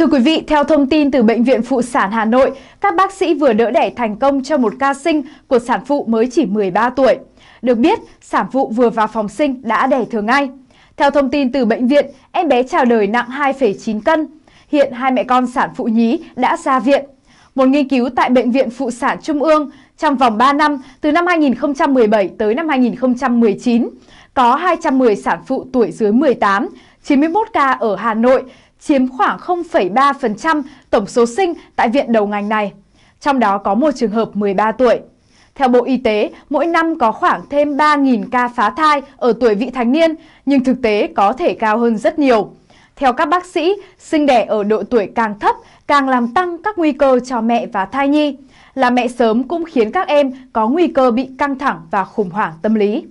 Thưa quý vị, theo thông tin từ Bệnh viện Phụ sản Hà Nội, các bác sĩ vừa đỡ đẻ thành công cho một ca sinh của sản phụ mới chỉ 13 tuổi. Được biết, sản phụ vừa vào phòng sinh đã đẻ thường ngay. Theo thông tin từ bệnh viện, em bé chào đời nặng 2,9 cân. Hiện hai mẹ con sản phụ nhí đã ra viện. Một nghiên cứu tại Bệnh viện Phụ sản Trung ương trong vòng 3 năm, từ năm 2017 tới năm 2019, có 210 sản phụ tuổi dưới 18, 91 ca ở Hà Nội, chiếm khoảng 0,3% tổng số sinh tại viện đầu ngành này. Trong đó có một trường hợp 13 tuổi. Theo Bộ Y tế, mỗi năm có khoảng thêm 3.000 ca phá thai ở tuổi vị thành niên, nhưng thực tế có thể cao hơn rất nhiều. Theo các bác sĩ, sinh đẻ ở độ tuổi càng thấp càng làm tăng các nguy cơ cho mẹ và thai nhi. Là mẹ sớm cũng khiến các em có nguy cơ bị căng thẳng và khủng hoảng tâm lý.